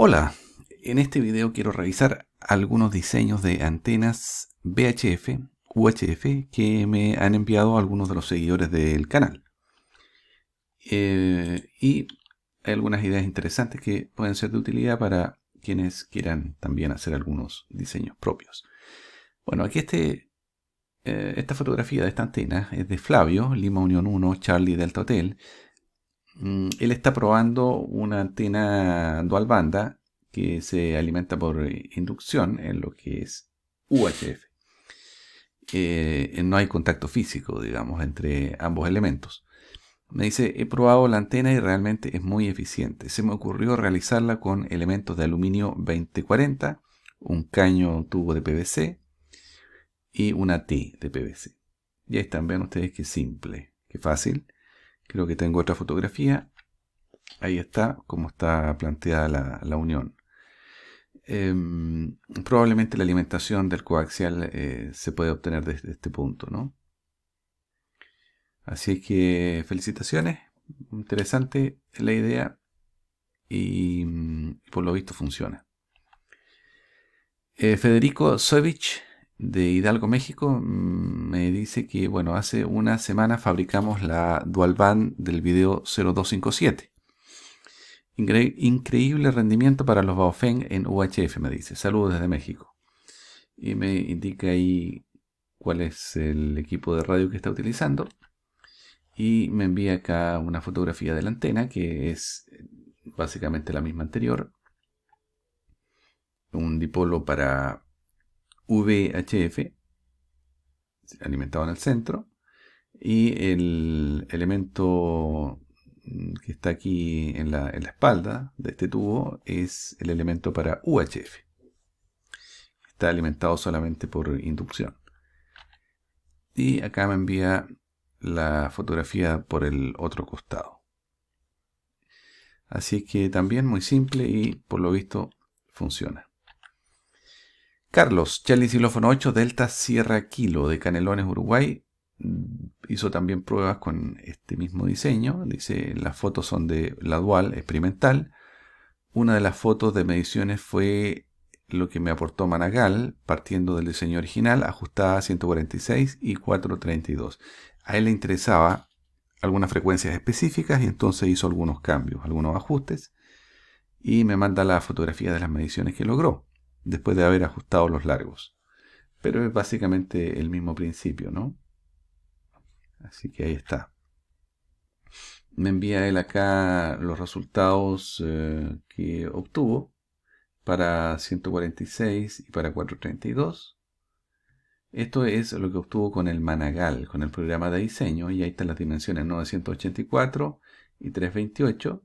Hola, en este video quiero revisar algunos diseños de antenas VHF, UHF que me han enviado algunos de los seguidores del canal. Eh, y hay algunas ideas interesantes que pueden ser de utilidad para quienes quieran también hacer algunos diseños propios. Bueno, aquí este, eh, esta fotografía de esta antena es de Flavio, Lima Unión 1, Charlie Delta Hotel. Mm, él está probando una antena dual banda que se alimenta por inducción en lo que es UHF. Eh, no hay contacto físico, digamos, entre ambos elementos. Me dice, he probado la antena y realmente es muy eficiente. Se me ocurrió realizarla con elementos de aluminio 2040, un caño tubo de PVC y una T de PVC. Y ahí están, ven ustedes qué simple, qué fácil. Creo que tengo otra fotografía. Ahí está como está planteada la, unión. Em, probablemente la alimentación del coaxial eh, se puede obtener desde este punto, ¿no? Así que felicitaciones, interesante la idea y mm, por lo visto funciona. Eh, Federico Sovich de Hidalgo, México, mm, me dice que, bueno, hace una semana fabricamos la dual band del video 0257. increíble rendimiento para los Baofeng en UHF, me dice. Saludos desde México. Y me indica ahí cuál es el equipo de radio que está utilizando. Y me envía acá una fotografía de la antena, que es eh, básicamente la misma anterior. Un dipolo para VHF, alimentado en el centro, y el elemento mm, que está aquí en la, espalda de este tubo es el elemento para UHF. Está alimentado solamente por inducción. Y acá me envía la fotografía por el otro costado. Así que también muy simple y por lo visto funciona. Carlos, Charlie Xilófono 8, Delta Sierra Kilo de Canelones, Uruguay. Mm, hizo también pruebas con este mismo diseño. Dice, las fotos son de la dual experimental. Una de las fotos de mediciones fue lo que me aportó Managal, partiendo del diseño original, ajustada a 146 y 432. A él le interesaba algunas frecuencias específicas y entonces hizo algunos cambios, algunos ajustes y me manda la fotografía de las mediciones que logró después de haber ajustado los largos. Pero es básicamente el mismo principio, ¿no? Así que ahí está. Me envía él acá los resultados eh, que obtuvo para 146 y para 432. Esto es lo que obtuvo con el Managal, con el programa de diseño, y ahí están las dimensiones 984 y 328,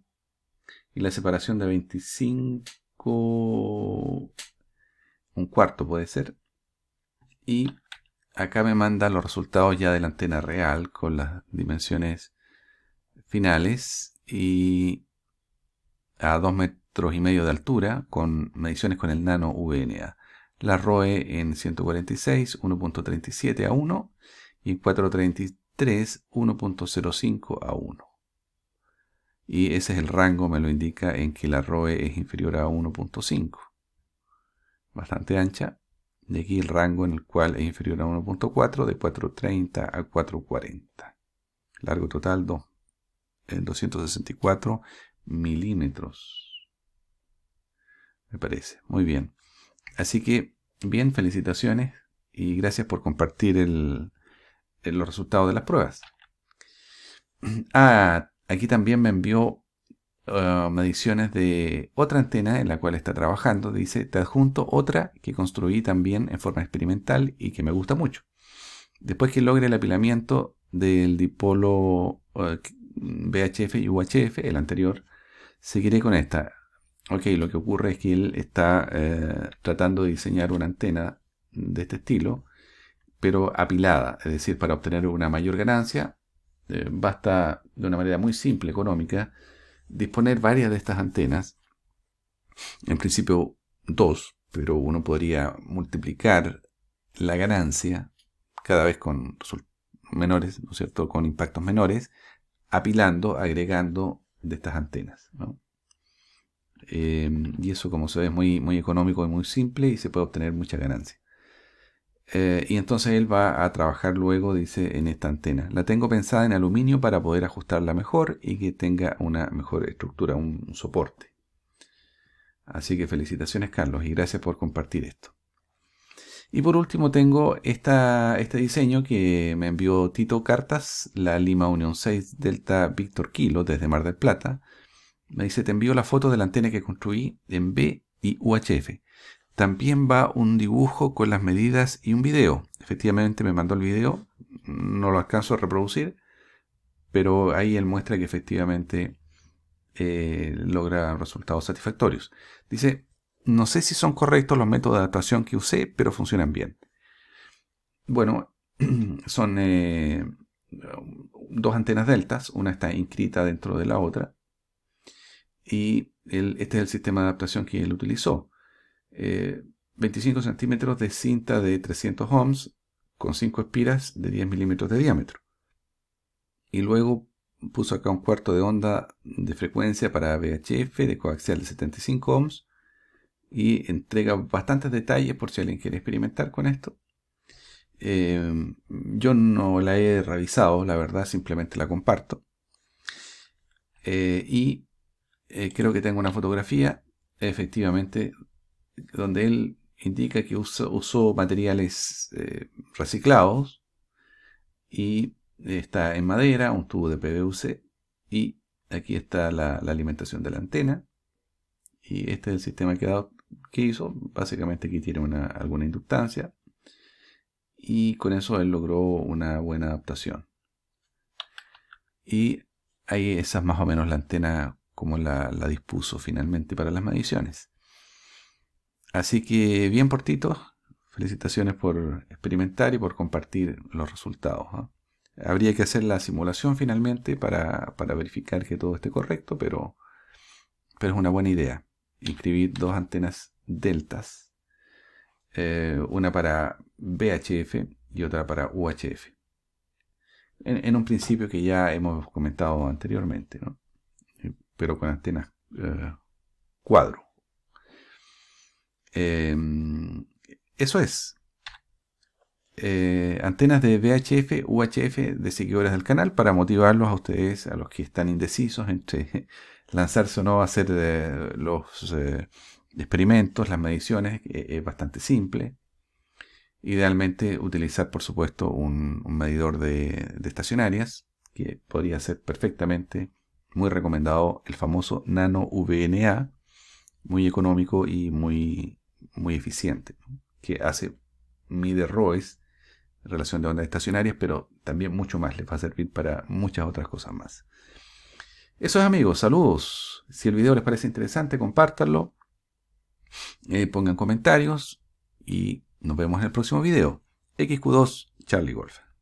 y la separación de 25 un cuarto puede ser. Y acá me manda los resultados ya de la antena real con las dimensiones finales y a 2 metros y medio de altura con mediciones con el nano VNA. La ROE en 146, 1.37 a 1 y en 433, 1.05 a 1. Y ese es el rango, me lo indica, en que la ROE es inferior a 1.5 bastante ancha. de aquí el rango en el cual es inferior a 1.4 de 4.30 a 4.40. Largo total 2, en 264 milímetros. Me parece. Muy bien. Así que, bien, felicitaciones y gracias por compartir el, los resultados de las pruebas. Ah, aquí también me envió eh, mediciones de otra antena en la cual está trabajando. Dice, te adjunto otra que construí también en forma experimental y que me gusta mucho. Después que logre el apilamiento del dipolo eh, VHF y UHF, el anterior, seguiré con esta. Ok, lo que ocurre es que él está eh, tratando de diseñar una antena de este estilo, pero apilada, es decir, para obtener una mayor ganancia, basta de una manera muy simple, económica, disponer varias de estas antenas, en principio dos, pero uno podría multiplicar la ganancia cada vez con menores, ¿no es cierto?, con impactos menores, apilando, agregando de estas antenas. Eh, y eso, como se ve, es muy, muy económico y muy simple y se puede obtener mucha ganancia. Eh, y entonces él va a trabajar luego, dice, en esta antena. La tengo pensada en aluminio para poder ajustarla mejor y que tenga una mejor estructura, un, soporte. Así que felicitaciones Carlos y gracias por compartir esto. Y por último tengo este diseño que me envió Tito Cartas, la Lima Unión 6 Delta Víctor Kilo desde Mar del Plata. Me dice, te envío la foto de la antena que construí en B y UHF. También va un dibujo con las medidas y un video. Efectivamente me mandó el video, no lo alcanzo a reproducir, pero ahí él muestra que efectivamente eh, logra resultados satisfactorios. Dice, no sé si son correctos los métodos de adaptación que usé, pero funcionan bien. Bueno, son eh, dos antenas deltas, una está inscrita dentro de la otra, y este es el sistema de adaptación que él utilizó. 25 eh, centímetros de cinta de 300 ohms con 5 espiras de 10 milímetros de diámetro. Y luego puso acá un cuarto de onda de frecuencia para VHF de coaxial de 75 ohms y entrega bastantes detalles por si alguien quiere experimentar con esto. Em, yo no la he revisado, la verdad, simplemente la comparto. Eh, y eh, creo que tengo una fotografía efectivamente donde él indica que usó materiales eh, reciclados y está en madera, un tubo de PVC y aquí está la, alimentación de la antena y este es el sistema que, hizo, básicamente aquí tiene alguna inductancia y con eso él logró una buena adaptación y ahí esa más o menos la antena como la dispuso finalmente para las mediciones Así que bien portitos, felicitaciones por experimentar y por compartir los resultados. ¿ah? Habría que hacer la simulación finalmente para, verificar que todo esté correcto, pero, pero es una buena idea. Inscribir dos antenas deltas, eh, una para VHF y otra para UHF. En, un principio que ya hemos comentado anteriormente, eh, pero con antenas eh, cuadro. Em, eso es. Eh, antenas de VHF, UHF de seguidores del canal para motivarlos a ustedes, a los que están indecisos entre lanzarse o no a hacer eh, los eh, experimentos, las mediciones. es bastante simple. Idealmente utilizar, por supuesto, un, medidor de estacionarias, que podría ser perfectamente muy recomendado el famoso Nano VNA, muy económico y muy muy eficiente, que hace, mide ROES, relación de ondas estacionarias, pero también mucho más, les va a servir para muchas otras cosas más. Eso es amigos, saludos. Si el vídeo les parece interesante, compártanlo, eh, pongan comentarios y nos vemos en el próximo vídeo XQ2 Charlie golf